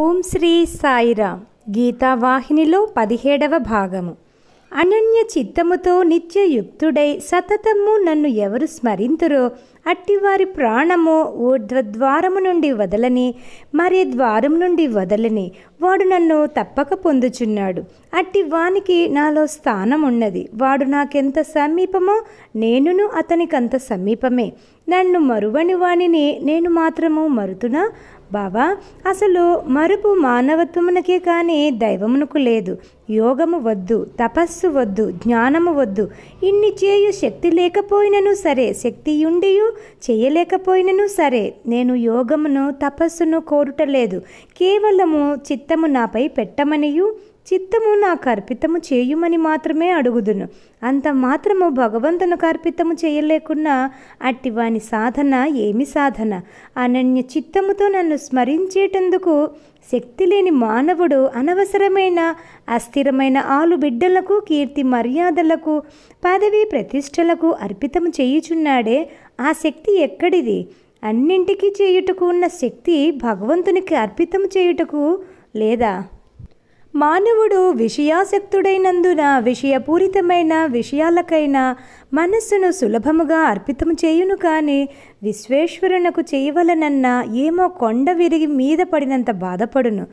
ఓం శ్రీ సాయిరామ్ గీతావాహినిలో పదిహేడవ భాగము అనన్య చిత్తముతో నిత్యయుక్తుడై సతతము నన్ను ఎవరు స్మరింతురో అట్టివారి ప్రాణము ఊర్ధ్వద్వారము నుండి వదలని మరే ద్వారం నుండి వదలని వాడు నన్ను తప్పక పొందుచున్నాడు అట్టి వానికి నాలో స్థానం ఉన్నది వాడు నాకెంత సమీపమో నేనును అతనికంత సమీపమే నన్ను మరువని వాణిని నేను మాత్రము మరుతునా బావా అసలు మరుపు మానవత్వమునకే కానీ దైవమునకు లేదు యోగము వద్దు తపస్సు వద్దు జ్ఞానము వద్దు ఇన్ని చేయు శక్తి లేకపోయినను సరే శక్తి ఉండియు చేయలేకపోయినను సరే నేను యోగమును తపస్సును కోరుటలేదు కేవలము చిత్తము నాపై పెట్టమనియు చిత్తము నాకు అర్పితము చేయుమని మాత్రమే అడుగుదును అంత మాత్రము భగవంతునికి అర్పితము చేయలేకున్నా అట్టి వాని సాధన ఏమి సాధన అనన్య చిత్తముతో నన్ను స్మరించేటందుకు శక్తి లేని మానవుడు అనవసరమైన అస్థిరమైన ఆలు బిడ్డలకు కీర్తి మర్యాదలకు పదవి ప్రతిష్టలకు అర్పితము చేయుచున్నాడే ఆ శక్తి ఎక్కడిది అన్నింటికీ చేయుటకు ఉన్న శక్తి భగవంతునికి అర్పితం చేయుటకు లేదా మానవుడు విషయాసక్తుడైనందున విషయపూరితమైన విషయాలకైనా మనస్సును సులభముగా అర్పితం చేయును కానీ విశ్వేశ్వరునకు చేయవలనన్న ఏమో కొండ విరిగి మీద పడినంత బాధపడును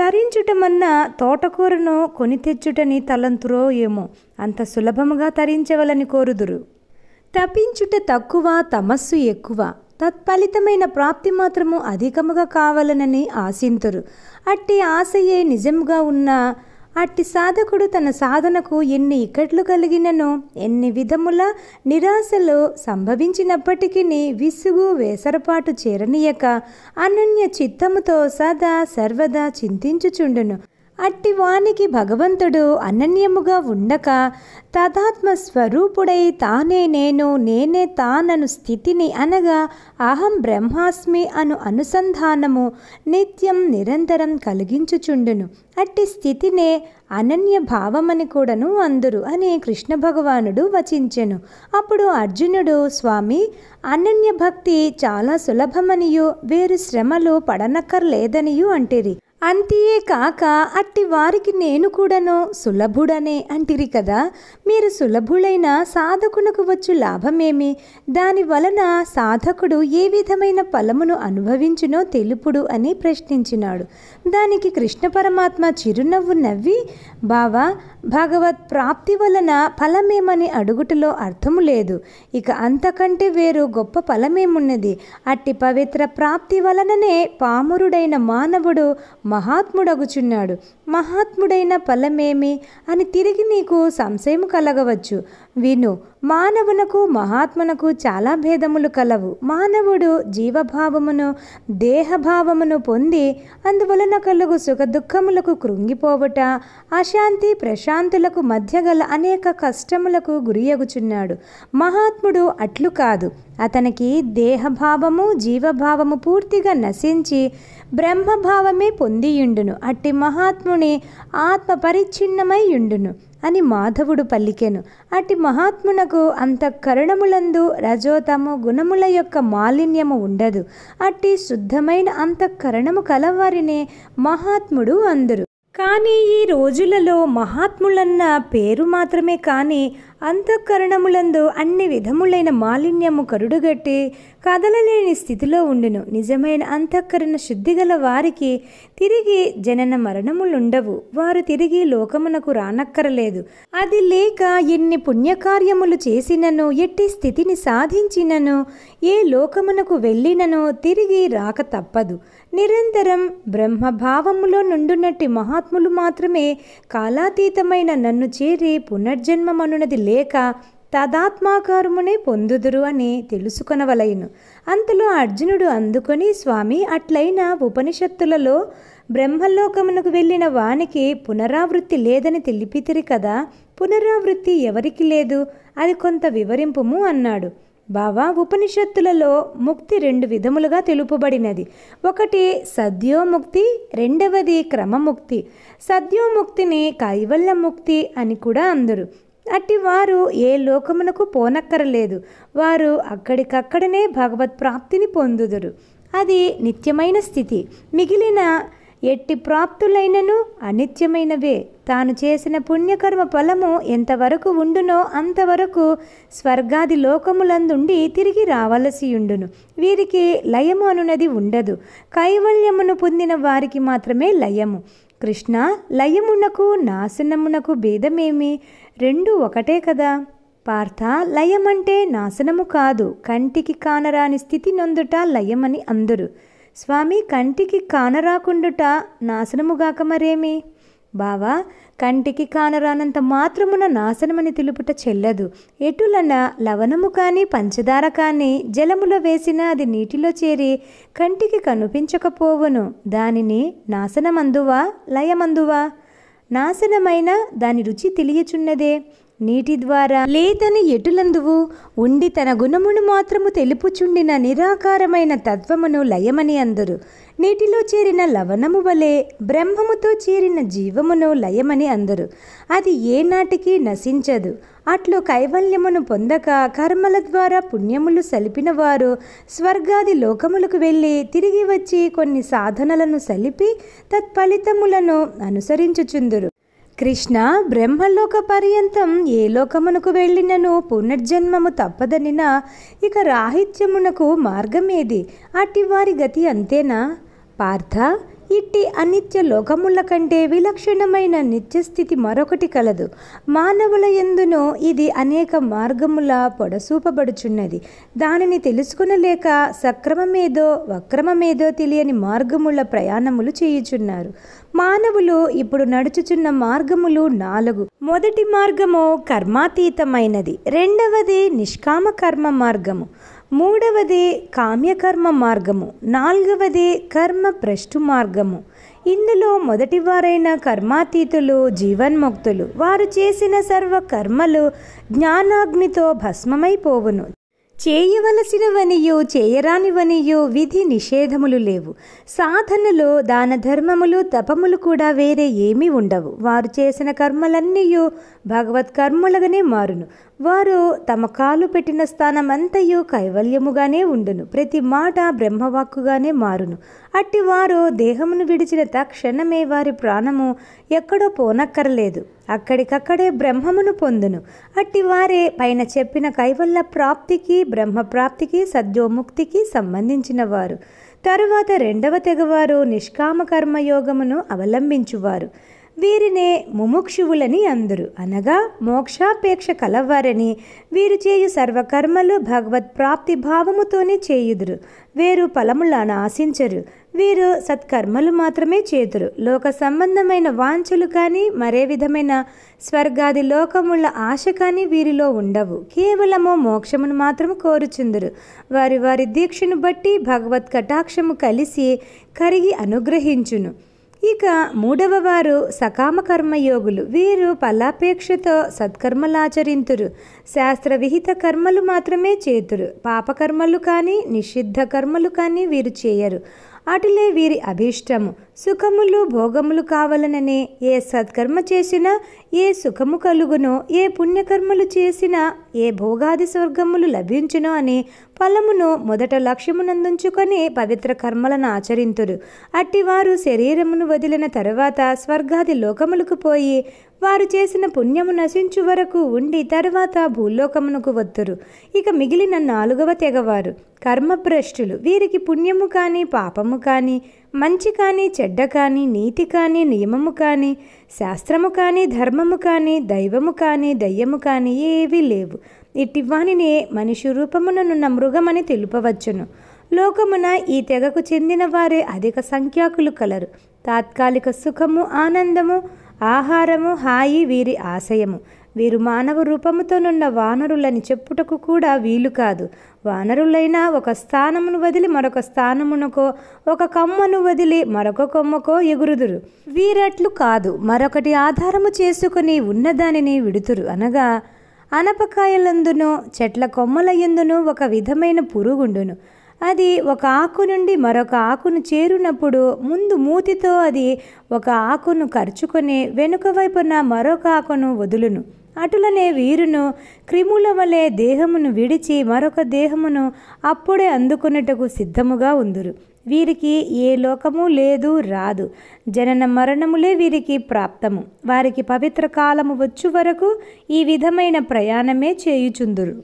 తరించుటమన్నా తోటకూరను కొని తెచ్చుటని తలంతురో ఏమో అంత సులభముగా తరించవలని కోరుదురు తపించుట తక్కువ తమస్సు ఎక్కువ తత్ఫలితమైన ప్రాప్తి మాత్రము అధికముగా కావాలనని ఆశింతురు అట్టి ఆశయే నిజముగా ఉన్న అట్టి సాధకుడు తన సాధనకు ఎన్ని ఇక్కట్లు కలిగినను ఎన్ని విధముల నిరాశలు సంభవించినప్పటికీ విసుగు వేసరపాటు చేరనీయక అనన్య చిత్తముతో సదా సర్వదా చింతించుచుండును అట్టి వానికి భగవంతుడు అనన్యముగా ఉండక తదాత్మ స్వరూపుడై తానే నేను నేనే తానను స్థితిని అనగా అహం బ్రహ్మాస్మి అను అనుసంధానము నిత్యం నిరంతరం కలిగించుచుండును అట్టి స్థితినే అనన్య భావమని కూడాను అందురు అని కృష్ణ భగవానుడు వచించెను అప్పుడు అర్జునుడు స్వామి అనన్య భక్తి చాలా సులభమనియు వేరు శ్రమలు పడనక్కర్లేదనియు అంటిరి అంతే కాక అట్టి వారికి నేను కూడాను సులభుడనే అంటిరి కదా మీరు సులభుడైన సాధకునకు వచ్చు లాభమేమి దాని వలన సాధకుడు ఏ విధమైన ఫలమును అనుభవించునో తెలుపుడు అని ప్రశ్నించినాడు దానికి కృష్ణ పరమాత్మ చిరునవ్వు నవ్వి బావా భగవత్ ప్రాప్తి వలన ఫలమేమని అడుగుటలో అర్థము లేదు ఇక అంతకంటే వేరు గొప్ప ఫలమేమున్నది అట్టి పవిత్ర ప్రాప్తి వలననే పామురుడైన మానవుడు మహాత్ముడగుచున్నాడు మహాత్ముడైన ఫలమేమి అని తిరిగి నీకు సంశయం కలగవచ్చు విను మానవునకు మహాత్మునకు చాలా భేదములు కలవు మానవుడు జీవభావమును దేహభావమును పొంది అందువలన కలుగు సుఖదుఖములకు కృంగిపోవట అశాంతి ప్రశాంతులకు మధ్య గల అనేక కష్టములకు గురియగుచున్నాడు మహాత్ముడు అట్లు కాదు అతనికి దేహభావము జీవభావము పూర్తిగా నశించి బ్రహ్మభావమే పొందియుండును అట్టి మహాత్ముని ఆత్మ పరిచ్ఛిన్నమైయుండును అని మాధవుడు పలికెను అట్టి మహాత్మునకు అంత కరుణములందు రజోతము గుణముల యొక్క మాలిన్యము ఉండదు అట్టి శుద్ధమైన అంత కరణము కలవారినే మహాత్ముడు అందరు కానీ ఈ రోజులలో మహాత్ములన్న పేరు మాత్రమే కానీ అంతఃకరణములందు అన్ని విధములైన మాలిన్యము కరుడుగట్టి కదలలేని స్థితిలో ఉండును నిజమైన అంతఃకరణ శుద్ధి గల వారికి తిరిగి జనన మరణములుండవు వారు తిరిగి లోకమునకు రానక్కరలేదు అది లేక ఎన్ని పుణ్యకార్యములు చేసినను ఎట్టి స్థితిని సాధించినను ఏ లోకమునకు వెళ్ళినను తిరిగి రాక తప్పదు నిరంతరం బ్రహ్మభావములో నుండునట్టి మహాత్ములు మాత్రమే కాలాతీతమైన నన్ను చేరి పునర్జన్మమనున్నది లేక తదాత్మాకారమునే పొందుదురు అని తెలుసుకొనవలయను అంతలో అర్జునుడు అందుకొని స్వామి అట్లైన ఉపనిషత్తులలో బ్రహ్మలోకమునకు వెళ్ళిన వానికి పునరావృత్తి లేదని తెలిపితిరి కదా పునరావృత్తి ఎవరికి లేదు అది కొంత వివరింపుము అన్నాడు బావా ఉపనిషత్తులలో ముక్తి రెండు విధములుగా తెలుపబడినది ఒకటి సద్యోముక్తి రెండవది క్రమముక్తి సద్యోముక్తిని కైవల్యముక్తి అని కూడా అందరు అట్టి వారు ఏ లోకమునకు పోనక్కరలేదు వారు అక్కడికక్కడనే భగవత్ ప్రాప్తిని పొందుదురు అది నిత్యమైన స్థితి మిగిలిన ఎట్టి ప్రాప్తులైనను అనిత్యమైనవే తాను చేసిన పుణ్యకర్మ ఫలము ఎంతవరకు ఉండునో అంతవరకు స్వర్గాది లోకములందుండి తిరిగి రావలసియుండును వీరికి లయము అనున్నది ఉండదు కైవల్యమును పొందిన వారికి మాత్రమే లయము కృష్ణ లయమునకు నాశనమునకు భేదమేమి రెండు ఒకటే కదా పార్థ లయమంటే నాశనము కాదు కంటికి కానరాని స్థితి నొందుట లయమని అందరు స్వామి కంటికి కానరాకుండుట నాశనముగాక మరేమి బావా కంటికి కానరానంత మాత్రమున నాశనమని తెలుపుట చెల్లదు ఎటులన లవణము కానీ పంచదార కానీ జలములో వేసినా అది నీటిలో చేరి కంటికి కనిపించకపోవును దానిని నాశనమందువా లయమందువా నాశనమైన దాని రుచి తెలియచున్నదే నీటి ద్వారా లేదని ఎటులందువు ఉండి తన గుణమును మాత్రము తెలుపుచుండిన నిరాకారమైన తత్వమును లయమని అందరు నీటిలో చేరిన లవణము వలె బ్రహ్మముతో చేరిన జీవమును లయమని అందరు అది ఏనాటికి నశించదు అట్లు కైవల్యమును పొందక కర్మల ద్వారా పుణ్యములు సలిపిన వారు స్వర్గాది లోకములకు వెళ్ళి తిరిగి వచ్చి కొన్ని సాధనలను సలిపి తత్ఫలితములను అనుసరించుచుందురు కృష్ణ బ్రహ్మలోక పర్యంతం ఏ లోకమునకు వెళ్ళినను పునర్జన్మము తప్పదనినా ఇక రాహిత్యమునకు మార్గమేది అట్టి వారి గతి అంతేనా పార్థ ఇట్టి అనిత్య లోకముల కంటే విలక్షణమైన నిత్యస్థితి మరొకటి కలదు మానవుల ఎందునో ఇది అనేక మార్గముల పొడసూపబడుచున్నది దానిని తెలుసుకునలేక సక్రమమేదో వక్రమమేదో తెలియని మార్గముల ప్రయాణములు చేయుచున్నారు మానవులు ఇప్పుడు నడుచుచున్న మార్గములు నాలుగు మొదటి మార్గము కర్మాతీతమైనది రెండవది నిష్కామ కర్మ మార్గము మూడవది కామ్యకర్మ మార్గము నాలుగవది కర్మ ప్రష్టు మార్గము ఇందులో మొదటివారైన కర్మాతీతులు జీవన్ముక్తులు వారు చేసిన సర్వ కర్మలు జ్ఞానాగ్నితో భస్మమైపోవును చేయవలసినవనియు చేయరానివనియు విధి నిషేధములు లేవు సాధనలో దాన ధర్మములు తపములు కూడా వేరే ఏమీ ఉండవు వారు చేసిన కర్మలన్నీయు భగవత్ కర్మలుగానే మారును వారు తమ కాలు పెట్టిన స్థానమంతయు కైవల్యముగానే ఉండును ప్రతి మాట బ్రహ్మవాక్కుగానే మారును అట్టి వారు దేహమును విడిచిన తక్షణమే వారి ప్రాణము ఎక్కడో పోనక్కరలేదు అక్కడికక్కడే బ్రహ్మమును పొందును అట్టి వారే పైన చెప్పిన కైవల్య ప్రాప్తికి బ్రహ్మ ప్రాప్తికి సద్యోముక్తికి సంబంధించిన వారు తరువాత రెండవ తెగవారు నిష్కామ కర్మయోగమును అవలంబించువారు వీరినే ముముక్షువులని అందరు అనగా మోక్షాపేక్ష కలవారని వీరు చేయు సర్వకర్మలు భగవత్ ప్రాప్తి భావముతోనే చేయుదురు వీరు ఫలములను ఆశించరు వీరు సత్కర్మలు మాత్రమే చేతురు లోక సంబంధమైన వాంఛలు కానీ మరే విధమైన స్వర్గాది లోకముల ఆశ కానీ వీరిలో ఉండవు కేవలము మోక్షమును మాత్రం కోరుచుందురు వారి వారి దీక్షను బట్టి భగవత్ కటాక్షము కలిసి కరిగి అనుగ్రహించును ఇక మూడవ వారు సకామ కర్మయోగులు వీరు ఫలాపేక్షతో సత్కర్మలాచరింతురు శాస్త్ర విహిత కర్మలు మాత్రమే చేతురు పాపకర్మలు కానీ నిషిద్ధ కర్మలు కానీ వీరు చేయరు అటులే వీరి అభీష్టము సుఖములు భోగములు కావలననే ఏ సత్కర్మ చేసినా ఏ సుఖము కలుగునో ఏ పుణ్యకర్మలు చేసినా ఏ భోగాది స్వర్గములు లభించునో అని ఫలమును మొదట లక్ష్యమునందుంచుకొని పవిత్ర కర్మలను ఆచరింతురు అట్టివారు శరీరమును వదిలిన తరువాత స్వర్గాది లోకములకు పోయి వారు చేసిన పుణ్యము నశించు వరకు ఉండి తరువాత భూలోకమునకు వద్దురు ఇక మిగిలిన నాలుగవ తెగవారు కర్మభ్రష్టులు వీరికి పుణ్యము కానీ పాపము కానీ మంచి కానీ చెడ్డ కానీ నీతి కానీ నియమము కానీ శాస్త్రము కానీ ధర్మము కానీ దైవము కానీ దయ్యము కానీ ఏవీ లేవు ఇటివానినే మనిషి రూపముననున్న మృగమని తెలుపవచ్చును లోకమున ఈ తెగకు చెందిన వారే అధిక సంఖ్యాకులు కలరు తాత్కాలిక సుఖము ఆనందము ఆహారము హాయి వీరి ఆశయము వీరు మానవ రూపముతోనున్న వానరులని చెప్పుటకు కూడా వీలు కాదు వానరులైనా ఒక స్థానమును వదిలి మరొక స్థానమునకో ఒక కమ్మను వదిలి మరొక కొమ్మకో ఎగురుదురు వీరట్లు కాదు మరొకటి ఆధారము చేసుకుని ఉన్నదానిని విడుతురు అనగా అనపకాయలందునో చెట్ల కొమ్మల ఎందునో ఒక విధమైన పురుగుండును అది ఒక ఆకు నుండి మరొక ఆకును చేరునప్పుడు ముందు మూతితో అది ఒక ఆకును ఖర్చుకొని వెనుక వైపున మరొక ఆకును వదులును అటులనే వీరును క్రిముల వలె దేహమును విడిచి మరొక దేహమును అప్పుడే అందుకున్నటకు సిద్ధముగా ఉందురు వీరికి ఏ లోకము లేదు రాదు జనన మరణములే వీరికి ప్రాప్తము వారికి పవిత్ర కాలము వచ్చు వరకు ఈ విధమైన ప్రయాణమే చేయుచుందురు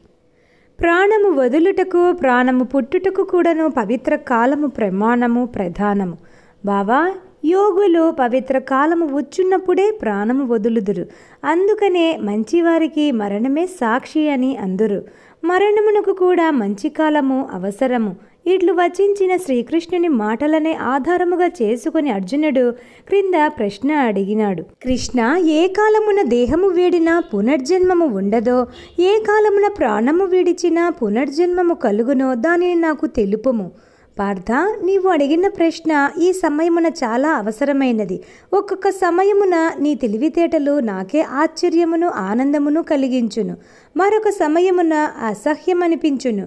ప్రాణము వదులుటకు ప్రాణము పుట్టుటకు కూడాను పవిత్ర కాలము ప్రమాణము ప్రధానము బావా యోగులు పవిత్ర కాలము వచ్చున్నప్పుడే ప్రాణము వదులుదురు అందుకనే మంచివారికి మరణమే సాక్షి అని అందురు మరణమునకు కూడా మంచి కాలము అవసరము ఇట్లు వచించిన శ్రీకృష్ణుని మాటలనే ఆధారముగా చేసుకుని అర్జునుడు క్రింద ప్రశ్న అడిగినాడు కృష్ణ ఏ కాలమున దేహము వీడినా పునర్జన్మము ఉండదో ఏ కాలమున ప్రాణము వీడిచినా పునర్జన్మము కలుగునో దానిని నాకు తెలుపుము పార్థ నీవు అడిగిన ప్రశ్న ఈ సమయమున చాలా అవసరమైనది ఒక్కొక్క సమయమున నీ తెలివితేటలు నాకే ఆశ్చర్యమును ఆనందమును కలిగించును మరొక సమయమున అసహ్యమనిపించును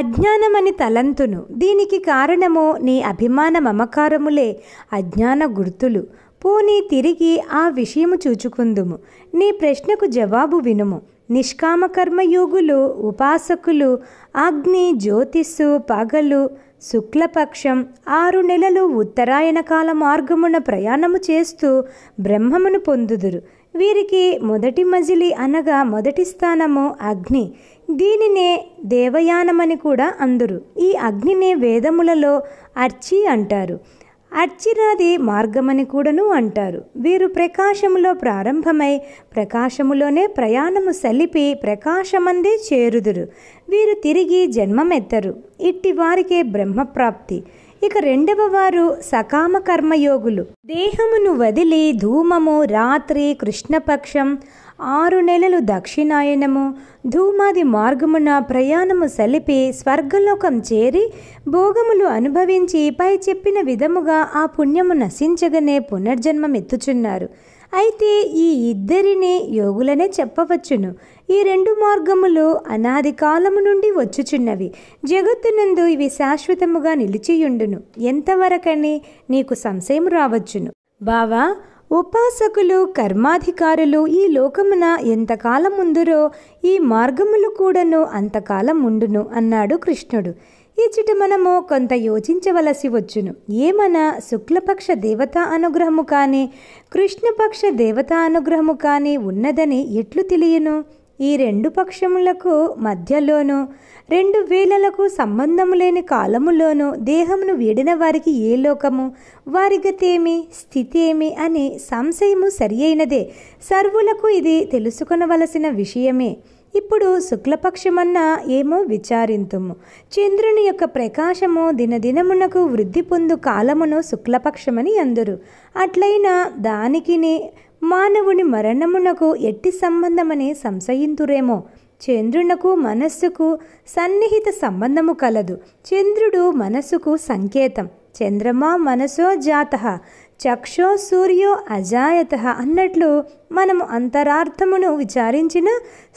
అజ్ఞానమని తలంతును దీనికి కారణము నీ అభిమాన మమకారములే అజ్ఞాన గుర్తులు పోనీ తిరిగి ఆ విషయము చూచుకుందుము నీ ప్రశ్నకు జవాబు వినుము నిష్కామ కర్మయోగులు ఉపాసకులు అగ్ని జ్యోతిస్సు పగలు శుక్లపక్షం ఆరు నెలలు ఉత్తరాయణ కాల మార్గమున ప్రయాణము చేస్తూ బ్రహ్మమును పొందుదురు వీరికి మొదటి మజిలి అనగా మొదటి స్థానము అగ్ని దీనినే దేవయానమని కూడా అందరు ఈ అగ్నినే వేదములలో అర్చి అంటారు అర్చినాది మార్గమని కూడాను అంటారు వీరు ప్రకాశములో ప్రారంభమై ప్రకాశములోనే ప్రయాణము సలిపి ప్రకాశమందే చేరుదురు వీరు తిరిగి జన్మమెత్తరు ఇట్టి వారికే బ్రహ్మప్రాప్తి ఇక రెండవ వారు సకామ కర్మయోగులు దేహమును వదిలి ధూమము రాత్రి కృష్ణపక్షం ఆరు నెలలు దక్షిణాయనము ధూమాది మార్గమున ప్రయాణము సలిపి స్వర్గలోకం చేరి భోగములు అనుభవించి పై చెప్పిన విధముగా ఆ పుణ్యము నశించగనే పునర్జన్మమెత్తుచున్నారు అయితే ఈ ఇద్దరిని యోగులనే చెప్పవచ్చును ఈ రెండు మార్గములు అనాది కాలము నుండి వచ్చుచున్నవి జగత్తునందు ఇవి శాశ్వతముగా నిలిచియుండును ఎంతవరకని నీకు సంశయం రావచ్చును బావా ఉపాసకులు కర్మాధికారులు ఈ లోకమున ఎంతకాలం ఉందురో ఈ మార్గములు కూడాను అంతకాలం ఉండును అన్నాడు కృష్ణుడు చిట మనము కొంత యోచించవలసి వచ్చును ఏమనా శుక్లపక్ష దేవతా అనుగ్రహము కానీ కృష్ణపక్ష దేవతా అనుగ్రహము కానీ ఉన్నదని ఎట్లు తెలియను ఈ రెండు పక్షములకు మధ్యలోనూ రెండు వేలలకు సంబంధము లేని కాలములోనూ దేహమును వీడిన వారికి ఏ లోకము వారి గతేమి స్థితి ఏమి అని సంశయము సరి అయినదే సర్వులకు ఇది తెలుసుకొనవలసిన విషయమే ఇప్పుడు శుక్లపక్షమన్న ఏమో విచారింతుము చంద్రుని యొక్క ప్రకాశము దినదినమునకు వృద్ధి పొందు కాలమును శుక్లపక్షమని అందరు అట్లయినా దానికిని మానవుని మరణమునకు ఎట్టి సంబంధమని సంశయింతురేమో చంద్రునకు మనస్సుకు సన్నిహిత సంబంధము కలదు చంద్రుడు మనస్సుకు సంకేతం చంద్రమా మనసో జాత చక్షో సూర్యో అజాయత అన్నట్లు మనము అంతరార్థమును విచారించిన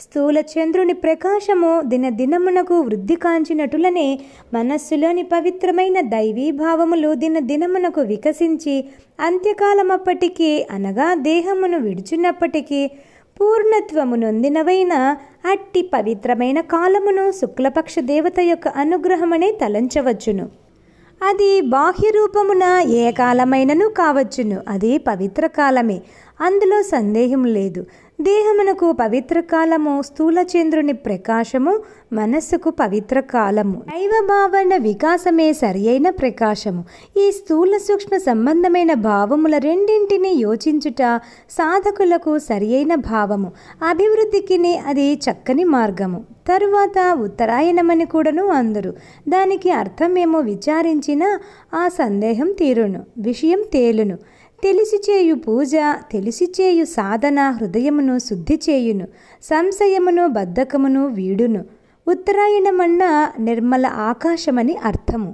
స్థూల చంద్రుని ప్రకాశము దినదినమునకు వృద్ధి కాంచినటులనే మనస్సులోని పవిత్రమైన దైవీభావములు దినదినమునకు వికసించి అంత్యకాలమప్పటికీ అనగా దేహమును విడిచినప్పటికీ పూర్ణత్వము నొందినవైన అట్టి పవిత్రమైన కాలమును శుక్లపక్ష దేవత యొక్క అనుగ్రహమనే తలంచవచ్చును అది బాహ్య రూపమున ఏ కాలమైనను కావచ్చును అది పవిత్ర కాలమే అందులో సందేహం లేదు దేహమునకు పవిత్ర కాలము స్థూలచంద్రుని ప్రకాశము మనస్సుకు పవిత్ర కాలము దైవ భావన వికాసమే సరియైన ప్రకాశము ఈ స్థూల సూక్ష్మ సంబంధమైన భావముల రెండింటిని యోచించుట సాధకులకు సరియైన భావము అభివృద్ధికిని అది చక్కని మార్గము తరువాత ఉత్తరాయణమని కూడాను అందరు దానికి అర్థమేమో విచారించినా ఆ సందేహం తీరును విషయం తేలును తెలిసి చేయు పూజ తెలిసి చేయు సాధన హృదయమును శుద్ధి చేయును సంశయమును బద్ధకమును వీడును ఉత్తరాయణమన్న నిర్మల ఆకాశమని అర్థము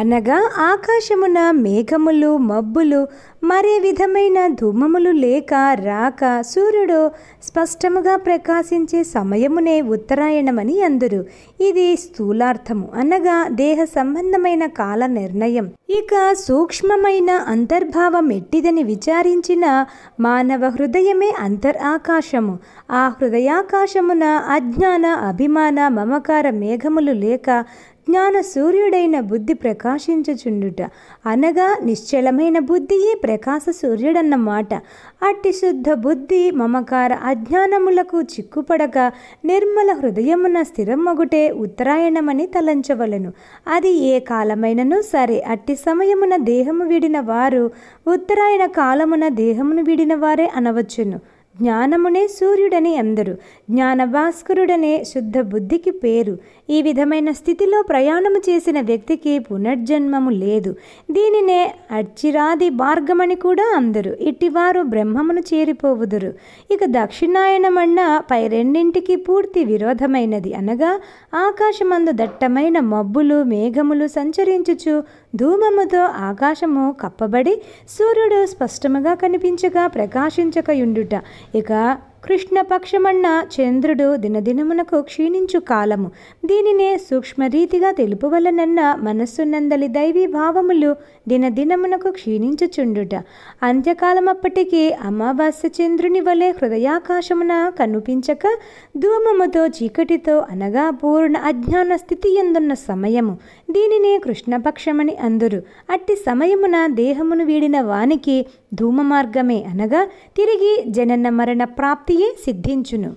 అనగా ఆకాశమున మేఘములు మబ్బులు మరే విధమైన ధూమములు లేక రాక సూర్యుడు స్పష్టముగా ప్రకాశించే సమయమునే ఉత్తరాయణమని అందురు ఇది స్థూలార్థము అనగా దేహ సంబంధమైన కాల నిర్ణయం ఇక సూక్ష్మమైన అంతర్భావం ఎట్టిదని విచారించిన మానవ హృదయమే అంతర్ ఆకాశము ఆ హృదయాకాశమున అజ్ఞాన అభిమాన మమకార మేఘములు లేక జ్ఞాన సూర్యుడైన బుద్ధి ప్రకాశించుచుండుట అనగా నిశ్చలమైన బుద్ధియే ప్రకాశ సూర్యుడన్నమాట అట్టి శుద్ధ బుద్ధి మమకార అజ్ఞానములకు చిక్కుపడక నిర్మల హృదయమున స్థిరమ్మగుటే ఉత్తరాయణమని తలంచవలను అది ఏ కాలమైనను సరే అట్టి సమయమున దేహము విడిన వారు ఉత్తరాయణ కాలమున దేహమును విడిన వారే అనవచ్చును జ్ఞానమునే సూర్యుడని అందరు జ్ఞానభాస్కరుడనే శుద్ధ బుద్ధికి పేరు ఈ విధమైన స్థితిలో ప్రయాణము చేసిన వ్యక్తికి పునర్జన్మము లేదు దీనినే అర్చిరాది మార్గమని కూడా అందరు ఇట్టివారు బ్రహ్మమును చేరిపోవుదురు ఇక దక్షిణాయనమన్న పై రెండింటికి పూర్తి విరోధమైనది అనగా ఆకాశమందు దట్టమైన మబ్బులు మేఘములు సంచరించుచు ధూమముతో ఆకాశము కప్పబడి సూర్యుడు స్పష్టముగా కనిపించగా ప్రకాశించకయుండుట ఇక కృష్ణపక్షమన్న చంద్రుడు దినదినమునకు క్షీణించు కాలము దీనినే సూక్ష్మరీతిగా తెలుపువలనన్న మనస్సునందలి దైవీ భావములు దినదినమునకు క్షీణించుచుండుట అంత్యకాలమప్పటికీ అమావాస్య చంద్రుని వలె హృదయాకాశమున కనిపించక ధూమముతో చీకటితో అనగా పూర్ణ అజ్ఞాన స్థితి ఎందున్న సమయము దీనినే కృష్ణపక్షమని అందురు అట్టి సమయమున దేహమును వీడిన వానికి ధూమ మార్గమే అనగా తిరిగి జనన మరణ ప్రాప్తి సిద్ధియే సిద్ధించును